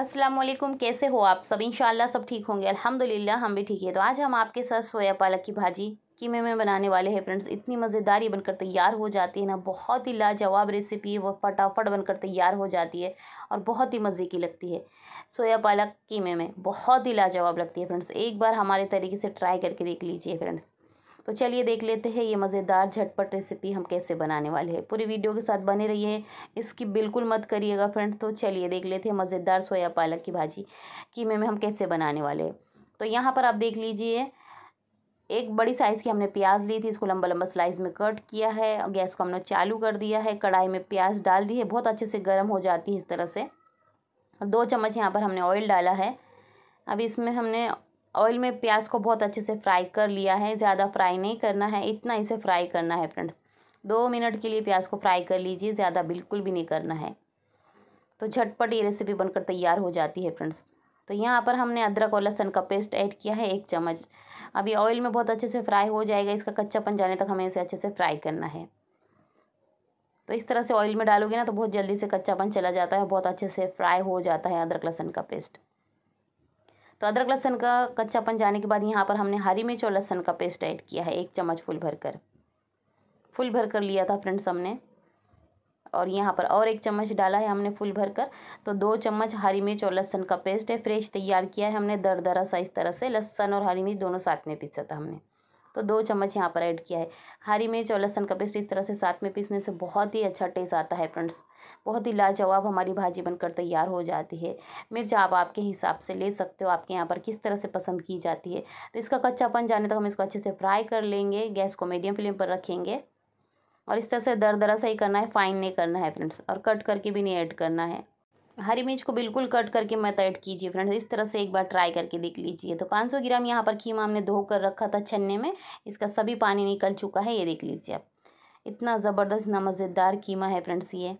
अस्सलाम वालेकुम कैसे हो आप सब इंशाल्लाह सब ठीक होंगे अल्हम्दुलिल्लाह हम भी ठीक है तो आज हम आपके साथ सोया पालक की भाजी कीमे में बनाने वाले हैं फ्रेंड्स इतनी मज़ेदार ये बनकर तैयार हो जाती है ना बहुत ही लाजवाब रेसिपी है वो फटाफट बनकर तैयार हो जाती है और बहुत ही मज़े की लगती है सोया पालक कीमे में बहुत ही लाजवाब लगती है फ्रेंड्स एक बार हमारे तरीके से ट्राई करके देख लीजिए फ्रेंड्स तो चलिए देख लेते हैं ये मज़ेदार झटपट रेसिपी हम कैसे बनाने वाले हैं पूरी वीडियो के साथ बने रहिए इसकी बिल्कुल मत करिएगा फ्रेंड्स तो चलिए देख लेते हैं मज़ेदार सोया पालक की भाजी कीमे में हम कैसे बनाने वाले हैं तो यहाँ पर आप देख लीजिए एक बड़ी साइज़ की हमने प्याज ली थी इसको लंबा लंबा स्लाइस में कट किया है और गैस को हमने चालू कर दिया है कढ़ाई में प्याज डाल दी है बहुत अच्छे से गर्म हो जाती है इस तरह से और दो चम्मच यहाँ पर हमने ऑयल डाला है अब इसमें हमने ऑयल में प्याज को बहुत अच्छे से फ्राई कर लिया है ज़्यादा फ्राई नहीं करना है इतना इसे फ्राई करना है फ्रेंड्स दो मिनट के लिए प्याज को फ्राई कर लीजिए ज़्यादा बिल्कुल भी नहीं करना है तो झटपट ये रेसिपी बनकर तैयार हो जाती है फ्रेंड्स तो यहाँ पर हमने अदरक और लहसन का पेस्ट ऐड किया है एक चम्मच अभी ऑयल में बहुत अच्छे से फ्राई हो जाएगा इसका कच्चापन जाने तक हमें इसे अच्छे से फ्राई करना है तो इस तरह से ऑयल में डालोगे ना तो बहुत जल्दी से कच्चापन चला जाता है बहुत अच्छे से फ्राई हो जाता है अदरक लहसन का पेस्ट तो अदरक लहसन का कच्चापन जाने के बाद यहाँ पर हमने हरी मिर्च और लहसन का पेस्ट ऐड किया है एक चम्मच फुल भर कर फुल भर कर लिया था फ्रेंड्स हमने और यहाँ पर और एक चम्मच डाला है हमने फुल भर कर तो दो चम्मच हरी मिर्च और लहसन का पेस्ट है फ्रेश तैयार किया है हमने दर दरा सा इस तरह से लहसन और हरी मिर्च दोनों साथ में पीसा था हमने तो दो चम्मच यहाँ पर ऐड किया है हरी मिर्च और लहसन का पेस्ट इस तरह से साथ में पीसने से बहुत ही अच्छा टेस्ट आता है फ्रेंड्स बहुत ही लाजवाब हमारी भाजी बनकर तैयार हो जाती है मिर्च आप आपके हिसाब से ले सकते हो आपके यहाँ पर किस तरह से पसंद की जाती है तो इसका कच्चापन जाने तक हम इसको अच्छे से फ्राई कर लेंगे गैस को मीडियम फ्लेम पर रखेंगे और इस तरह से दर दरा ही करना है फाइन नहीं करना है फ्रेंड्स और कट करके भी नहीं ऐड करना है हरी मिर्च को बिल्कुल कट करके मत ऐड कीजिए फ्रेंड्स इस तरह से एक बार ट्राई करके देख लीजिए तो 500 ग्राम यहाँ पर खीमा हमने धो कर रखा था छन्ने में इसका सभी पानी निकल चुका है ये देख लीजिए आप इतना ज़बरदस्त ना मज़ेदार कीमा है फ्रेंड्स ये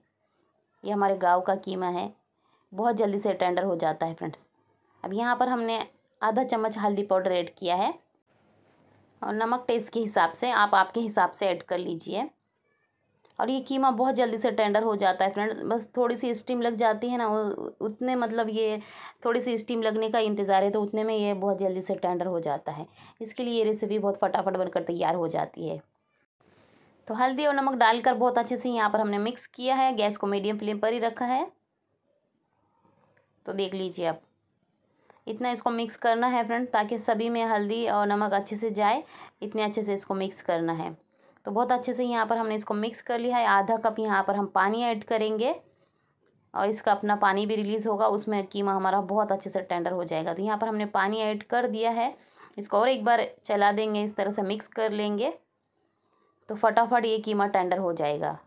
ये हमारे गाँव का कीमा है बहुत जल्दी से टेंडर हो जाता है फ्रेंड्स अब यहाँ पर हमने आधा चम्मच हल्दी पाउडर ऐड किया है और नमक टेस्ट के हिसाब से आप आपके हिसाब से ऐड कर लीजिए और ये कीमा बहुत जल्दी से टेंडर हो जाता है फ्रेंड बस थोड़ी सी स्टीम लग जाती है ना उतने मतलब ये थोड़ी सी स्टीम लगने का इंतज़ार है तो उतने में ये बहुत जल्दी से टेंडर हो जाता है इसके लिए ये रेसिपी बहुत फटाफट बनकर तैयार हो जाती है तो हल्दी और नमक डालकर बहुत अच्छे से यहाँ पर हमने मिक्स किया है गैस को मीडियम फ्लेम पर ही रखा है तो देख लीजिए आप इतना इसको मिक्स करना है फ्रेंड ताकि सभी में हल्दी और नमक अच्छे से जाए इतने अच्छे से इसको मिक्स करना है तो बहुत अच्छे से यहाँ पर हमने इसको मिक्स कर लिया है आधा कप यहाँ पर हम पानी ऐड करेंगे और इसका अपना पानी भी रिलीज़ होगा उसमें कीमा हमारा बहुत अच्छे से टेंडर हो जाएगा तो यहाँ पर हमने पानी ऐड कर दिया है इसको और एक बार चला देंगे इस तरह से मिक्स कर लेंगे तो फटाफट ये कीमा टेंडर हो जाएगा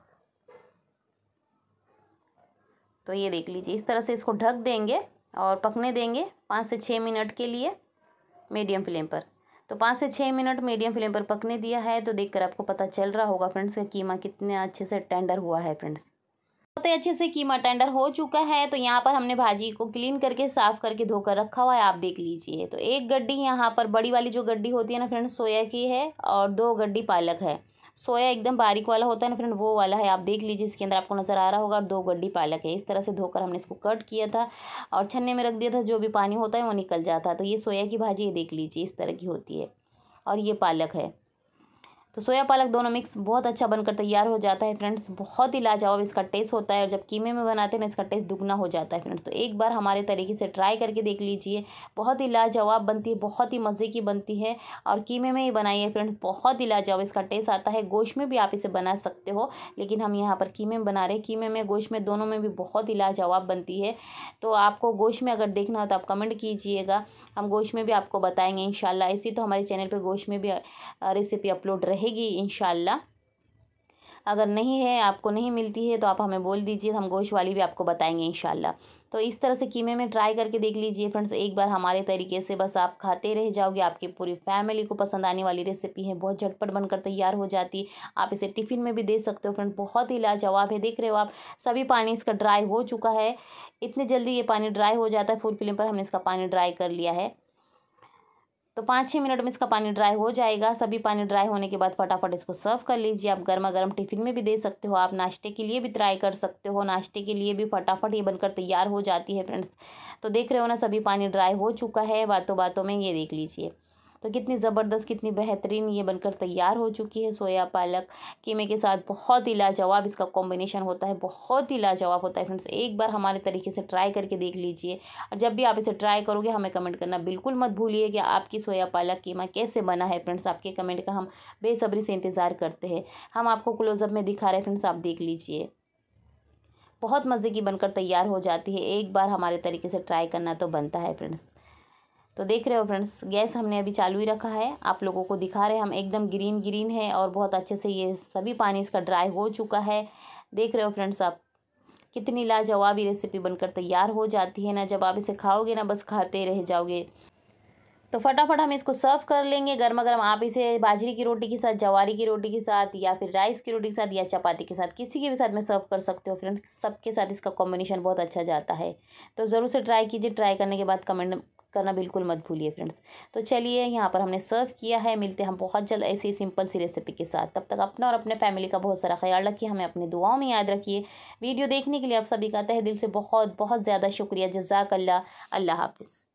तो ये देख लीजिए इस तरह से इसको ढक देंगे और पकने देंगे पाँच से छः मिनट के लिए मीडियम फ्लेम पर तो पाँच से छः मिनट मीडियम फ्लेम पर पकने दिया है तो देखकर आपको पता चल रहा होगा फ्रेंड्स कि कीमा कितने अच्छे से टेंडर हुआ है फ्रेंड्स बहुत ही अच्छे से कीमा टेंडर हो चुका है तो यहाँ पर हमने भाजी को क्लीन करके साफ़ करके धोकर रखा हुआ है आप देख लीजिए तो एक गड्डी यहाँ पर बड़ी वाली जो गड्डी होती है ना फ्रेंड्स सोया की है और दो गड्डी पालक है सोया एकदम बारीक वाला होता है ना फ्रेंड वो वाला है आप देख लीजिए इसके अंदर आपको नज़र आ रहा होगा और दो गड्डी पालक है इस तरह से धोकर हमने इसको कट किया था और छन्ने में रख दिया था जो भी पानी होता है वो निकल जाता है तो ये सोया की भाजी ये देख लीजिए इस तरह की होती है और ये पालक है तो सोया पालक दोनों मिक्स बहुत अच्छा बनकर तैयार हो जाता है फ्रेंड्स बहुत ही लाजवाब इसका टेस्ट होता है और जब कीमे में बनाते हैं ना इसका टेस्ट दुगना हो जाता है फ्रेंड्स तो एक बार हमारे तरीके से ट्राई करके देख लीजिए बहुत ही लाजवाब बनती है बहुत ही मज़े की बनती है और कीमे में ही बनाइए फ्रेंड्स बहुत ही लाजवाब इसका टेस्ट आता है गोश्त में भी आप इसे बना सकते हो लेकिन हम यहाँ पर कीमे में बना रहे कीमे में गोश्त में दोनों में भी बहुत ही लाजवाब बनती है तो आपको गोश्त में अगर देखना हो तो आप कमेंट कीजिएगा हम गोश्त में भी आपको बताएंगे इन ऐसी तो हमारे चैनल पर गोश्त में भी रेसिपी अपलोड रहे रहेगी इन अगर नहीं है आपको नहीं मिलती है तो आप हमें बोल दीजिए हम गोश वाली भी आपको बताएंगे इन तो इस तरह से कीमे में ट्राई करके देख लीजिए फ्रेंड्स एक बार हमारे तरीके से बस आप खाते रह जाओगे आपकी पूरी फैमिली को पसंद आने वाली रेसिपी है बहुत झटपट बनकर तैयार हो जाती है आप इसे टिफ़िन में भी दे सकते हो फ्रेंड बहुत ही लाजवाब है देख रहे हो आप सभी पानी इसका ड्राई हो चुका है इतने जल्दी ये पानी ड्राई हो जाता है फुल फिल्म पर हमने इसका पानी ड्राई कर लिया है तो पाँच छः मिनट में इसका पानी ड्राई हो जाएगा सभी पानी ड्राई होने के बाद फटाफट इसको सर्व कर लीजिए आप गर्मा गर्म टिफिन में भी दे सकते हो आप नाश्ते के लिए भी ट्राई कर सकते हो नाश्ते के लिए भी फटाफट ये बनकर तैयार हो जाती है फ्रेंड्स तो देख रहे हो ना सभी पानी ड्राई हो चुका है बातों बातों में ये देख लीजिए तो कितनी ज़बरदस्त कितनी बेहतरीन ये बनकर तैयार हो चुकी है सोया पालक कीमे के साथ बहुत ही लाजवाब इसका कॉम्बिनेशन होता है बहुत ही लाजवाब होता है फ्रेंड्स एक बार हमारे तरीके से ट्राई करके देख लीजिए और जब भी आप इसे ट्राई करोगे हमें कमेंट करना बिल्कुल मत भूलिए कि आपकी सोया पालक कीमा कैसे बना है फ्रेंड्स आपके कमेंट का हम बेसब्री से इंतज़ार करते हैं हम आपको क्लोजअप में दिखा रहे हैं फ्रेंड्स आप देख लीजिए बहुत मज़े की बनकर तैयार हो जाती है एक बार हमारे तरीके से ट्राई करना तो बनता है फ्रेंड्स तो देख रहे हो फ्रेंड्स गैस हमने अभी चालू ही रखा है आप लोगों को दिखा रहे हैं हम एकदम ग्रीन ग्रीन है और बहुत अच्छे से ये सभी पानी इसका ड्राई हो चुका है देख रहे हो फ्रेंड्स आप कितनी लाजवाब रेसिपी बनकर तैयार हो जाती है ना जब आप इसे खाओगे ना बस खाते रह जाओगे तो फटाफट हम इसको सर्व कर लेंगे गर्मा गर्म आप इसे बाजरी की रोटी के साथ जवारी की रोटी के साथ या फिर राइस की रोटी के साथ या चपाती के साथ किसी के भी साथ में सर्व कर सकते हो फ्रेंड्स सबके साथ इसका कॉम्बिनेशन बहुत अच्छा जाता है तो ज़रूर से ट्राई कीजिए ट्राई करने के बाद कमेंट करना बिल्कुल मत भूलिए फ्रेंड्स तो चलिए यहाँ पर हमने सर्व किया है मिलते हम बहुत जल्द ऐसी सिंपल सी रेसिपी के साथ तब तक अपना और अपने फैमिली का बहुत सारा ख्याल रखिए हमें अपने दुआओं में याद रखिए वीडियो देखने के लिए आप सभी का तह दिल से बहुत बहुत ज़्यादा शुक्रिया जजाकल्ला अल्लाह हाफिज़